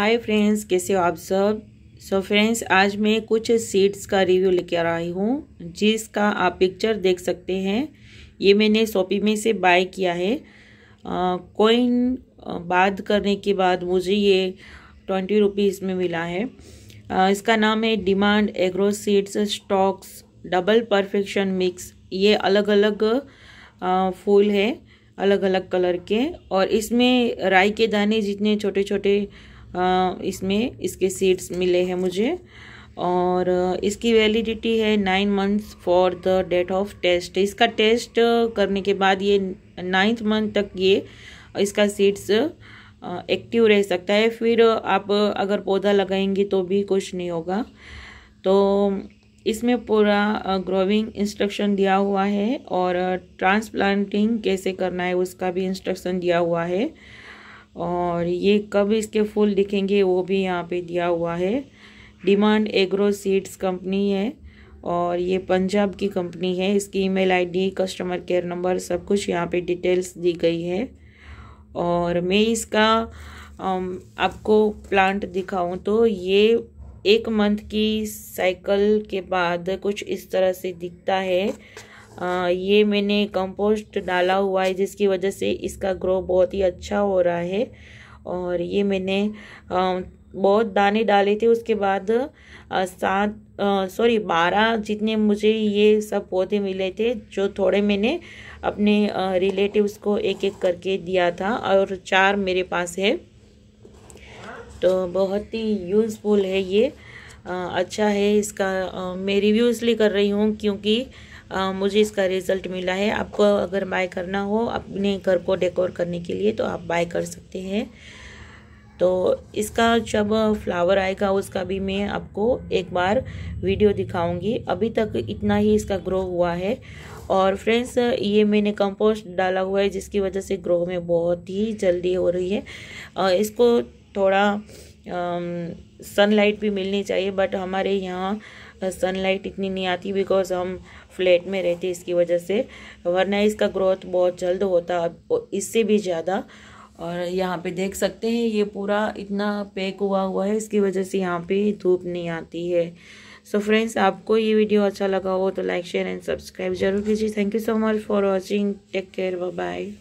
hi friends कैसे हो आप सब सो so फ्रेंड्स आज मैं कुछ सीड्स का रिव्यू लेकर आई हूँ जिसका आप पिक्चर देख सकते हैं ये मैंने शॉपी में से बाय किया है कोइन बात करने के बाद मुझे ये ट्वेंटी रुपीज़ में मिला है आ, इसका नाम है demand agro seeds stocks double perfection mix ये अलग अलग आ, फूल है अलग अलग कलर के और इसमें राई के दाने जितने छोटे छोटे इसमें इसके सीड्स मिले हैं मुझे और इसकी वैलिडिटी है nine months for the date of test इसका टेस्ट करने के बाद ये नाइन्थ मंथ तक ये इसका सीड्स एक्टिव रह सकता है फिर आप अगर पौधा लगाएंगे तो भी कुछ नहीं होगा तो इसमें पूरा ग्रोविंग इंस्ट्रक्शन दिया हुआ है और ट्रांसप्लांटिंग कैसे करना है उसका भी इंस्ट्रक्शन दिया हुआ है और ये कब इसके फूल दिखेंगे वो भी यहाँ पे दिया हुआ है डिमांड एग्रो सीड्स कंपनी है और ये पंजाब की कंपनी है इसकी email ID customer care number सब कुछ यहाँ पे डिटेल्स दी गई है और मैं इसका आपको प्लांट दिखाऊं तो ये एक मंथ की साइकिल के बाद कुछ इस तरह से दिखता है ये मैंने कंपोस्ट डाला हुआ है जिसकी वजह से इसका ग्रो बहुत ही अच्छा हो रहा है और ये मैंने बहुत दाने डाले थे उसके बाद सात सॉरी बारह जितने मुझे ये सब पौधे मिले थे जो थोड़े मैंने अपने रिलेटिव्स को एक एक करके दिया था और चार मेरे पास है तो बहुत ही यूज़फुल है ये अच्छा है इसका मैं रिव्यू इसलिए कर रही हूँ क्योंकि आ, मुझे इसका रिज़ल्ट मिला है आपको अगर बाय करना हो अपने घर को डेकोर करने के लिए तो आप बाय कर सकते हैं तो इसका जब फ्लावर आएगा उसका भी मैं आपको एक बार वीडियो दिखाऊंगी अभी तक इतना ही इसका ग्रो हुआ है और फ्रेंड्स ये मैंने कंपोस्ट डाला हुआ है जिसकी वजह से ग्रो में बहुत ही जल्दी हो रही है इसको थोड़ा सनलाइट भी मिलनी चाहिए बट हमारे यहाँ सनलाइट इतनी नहीं आती बिकॉज हम फ्लैट में रहते इसकी वजह से वरना इसका ग्रोथ बहुत जल्द होता इससे भी ज़्यादा और यहाँ पे देख सकते हैं ये पूरा इतना पैक हुआ हुआ है इसकी वजह से यहाँ पे धूप नहीं आती है सो so फ्रेंड्स आपको ये वीडियो अच्छा लगा हो तो लाइक शेयर एंड सब्सक्राइब जरूर कीजिए thank you so much for watching take care bye